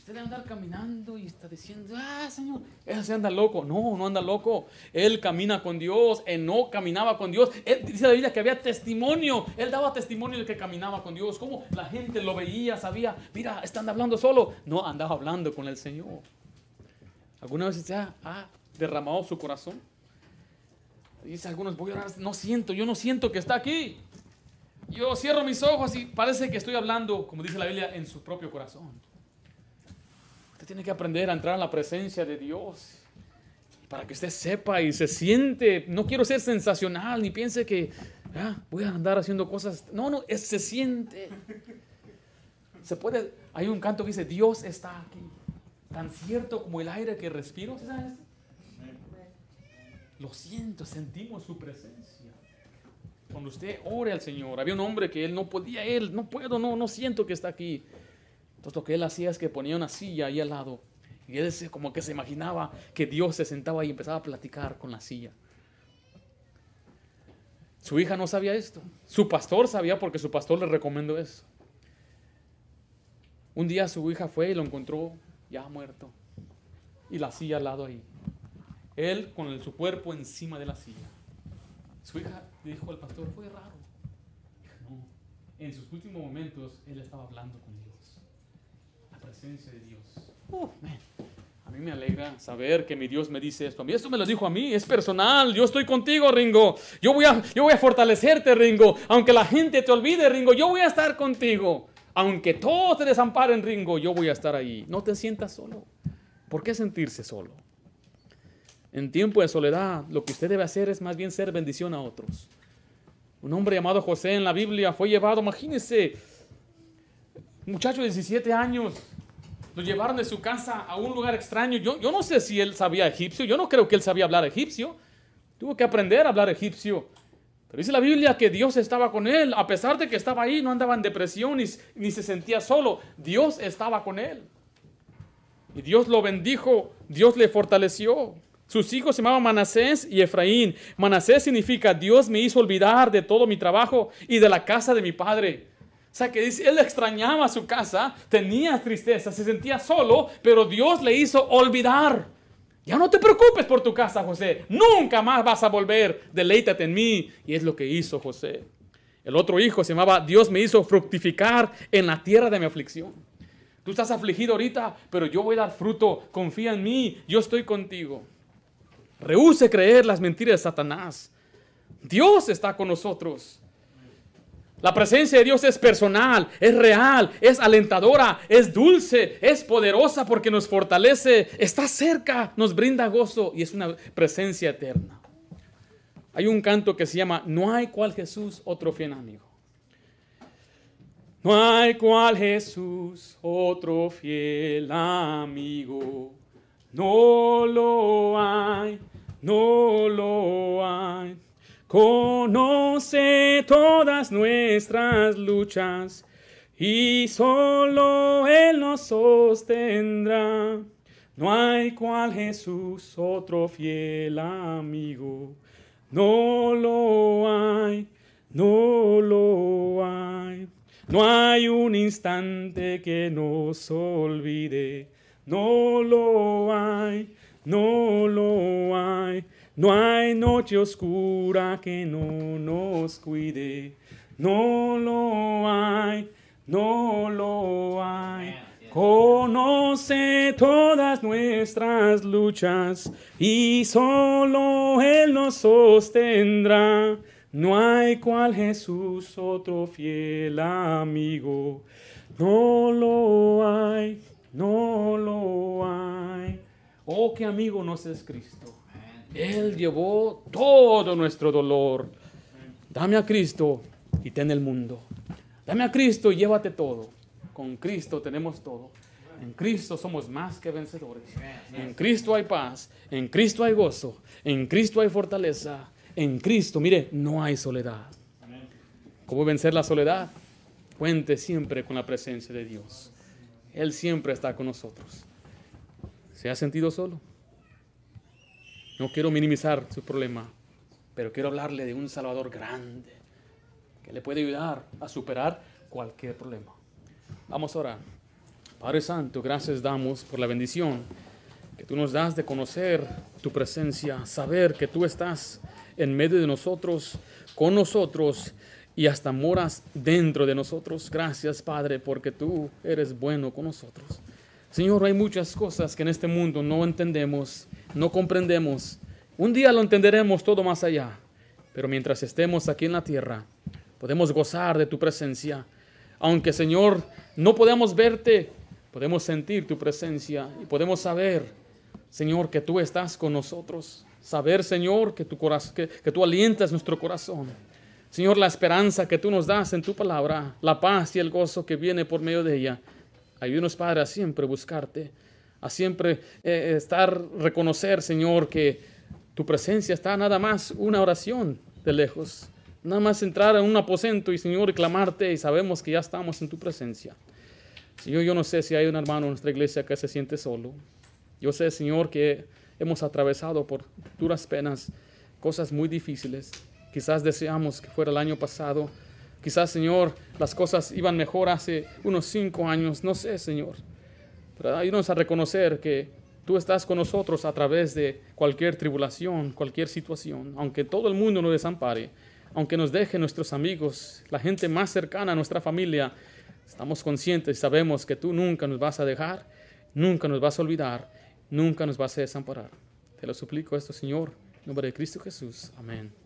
Usted debe andar caminando y está diciendo, ah, Señor, se anda loco. No, no anda loco. Él camina con Dios. no caminaba con Dios. Él, dice la Biblia que había testimonio. Él daba testimonio de que caminaba con Dios. ¿Cómo? La gente lo veía, sabía, mira, están hablando solo. No, andaba hablando con el Señor. ¿Alguna vez ya ha, derramado su corazón? Dice algunos, voy a orar. No siento, yo no siento que está aquí. Yo cierro mis ojos y parece que estoy hablando, como dice la Biblia, en su propio corazón. Usted tiene que aprender a entrar en la presencia de Dios para que usted sepa y se siente. No quiero ser sensacional ni piense que ah, voy a andar haciendo cosas. No, no, es, se siente. Se puede. Hay un canto que dice: Dios está aquí, tan cierto como el aire que respiro. Lo siento, sentimos su presencia. Cuando usted ore al Señor, había un hombre que él no podía, él no puedo, no, no siento que está aquí. Entonces lo que él hacía es que ponía una silla ahí al lado y él como que se imaginaba que Dios se sentaba y empezaba a platicar con la silla. Su hija no sabía esto. Su pastor sabía porque su pastor le recomendó eso. Un día su hija fue y lo encontró ya muerto. Y la silla al lado ahí. Él con su cuerpo encima de la silla. Su hija dijo al pastor, fue raro. No. En sus últimos momentos él estaba hablando con Dios esencia de Dios. a mí me alegra saber que mi Dios me dice esto a mí. Esto me lo dijo a mí, es personal. Yo estoy contigo, Ringo. Yo voy a, yo voy a fortalecerte, Ringo. Aunque la gente te olvide, Ringo, yo voy a estar contigo. Aunque todos te desamparen, Ringo, yo voy a estar ahí. No te sientas solo. ¿Por qué sentirse solo? En tiempo de soledad, lo que usted debe hacer es más bien ser bendición a otros. Un hombre llamado José en la Biblia fue llevado, imagínese, muchacho de 17 años, lo llevaron de su casa a un lugar extraño. Yo, no sé si él sabía egipcio. Yo no creo que él sabía hablar egipcio. Tuvo que aprender a hablar egipcio. Pero dice la Biblia que Dios estaba con él. A pesar de que estaba ahí, no andaba en depresión ni, ni se sentía solo. Dios estaba con él. Y Dios lo bendijo. Dios le fortaleció. Sus hijos se llamaban Manasés y Efraín. Manasés significa Dios me hizo olvidar de todo mi trabajo y de la casa de mi padre. O sea, que dice, él extrañaba su casa, tenía tristeza, se sentía solo, pero Dios le hizo olvidar. Ya no te preocupes por tu casa, José. Nunca más vas a volver. Deleítate en mí. Y es lo que hizo José. El otro hijo se llamaba Dios me hizo fructificar en la tierra de mi aflicción. Tú estás afligido ahorita, pero yo voy a dar fruto. Confía en mí. Yo estoy contigo. Rehúse creer las mentiras de Satanás. Dios está con nosotros. La presencia de Dios es personal, es real, es alentadora, es dulce, es poderosa porque nos fortalece, está cerca, nos brinda gozo y es una presencia eterna. Hay un canto que se llama No hay cual Jesús, otro fiel amigo. No hay cual Jesús, otro fiel amigo. No lo hay, no lo hay. Conoce todas nuestras luchas y solo Él nos sostendrá. No hay cual Jesús otro fiel amigo. No lo hay, no lo hay. No hay un instante que nos olvide. No lo hay, no lo hay. No hay noche oscura que no nos cuide. No lo hay, no lo hay. Conoce todas nuestras luchas y solo Él nos sostendrá. No hay cual Jesús otro fiel amigo. No lo hay, no lo hay. Oh, qué amigo nos es Cristo. Él llevó todo nuestro dolor. Dame a Cristo y ten el mundo. Dame a Cristo y llévate todo. Con Cristo tenemos todo. En Cristo somos más que vencedores. En Cristo hay paz. En Cristo hay gozo. En Cristo hay fortaleza. En Cristo, mire, no hay soledad. ¿Cómo vencer la soledad? Cuente siempre con la presencia de Dios. Él siempre está con nosotros. ¿Se ha sentido solo? No quiero minimizar su problema, pero quiero hablarle de un Salvador grande que le puede ayudar a superar cualquier problema. Vamos ahora. Padre Santo, gracias damos por la bendición que tú nos das de conocer tu presencia, saber que tú estás en medio de nosotros, con nosotros y hasta moras dentro de nosotros. Gracias, Padre, porque tú eres bueno con nosotros. Señor, hay muchas cosas que en este mundo no entendemos, no comprendemos. Un día lo entenderemos todo más allá, pero mientras estemos aquí en la tierra, podemos gozar de tu presencia. Aunque Señor, no podamos verte, podemos sentir tu presencia y podemos saber, Señor, que tú estás con nosotros. Saber, Señor, que, tú alientas nuestro corazón. Señor, la esperanza que tú nos das en tu palabra, la paz y el gozo que viene por medio de ella. Ayúdanos, Padre, a siempre buscarte a siempre eh, estar, reconocer, Señor, que tu presencia está nada más una oración de lejos. Nada más entrar en un aposento y, Señor, clamarte y sabemos que ya estamos en tu presencia. Señor, yo no sé si hay un hermano en nuestra iglesia que se siente solo. Yo sé, Señor, que hemos atravesado por duras penas, cosas muy difíciles. Quizás deseamos que fuera el año pasado. Quizás, Señor, las cosas iban mejor hace unos cinco años. No sé, Señor. Irnos a reconocer que tú estás con nosotros a través de cualquier tribulación, cualquier situación, aunque todo el mundo nos desampare, aunque nos deje nuestros amigos, la gente más cercana a nuestra familia, estamos conscientes, y sabemos que tú nunca nos vas a dejar, nunca nos vas a olvidar, nunca nos vas a desamparar. Te lo suplico esto, Señor, en nombre de Cristo Jesús. Amén.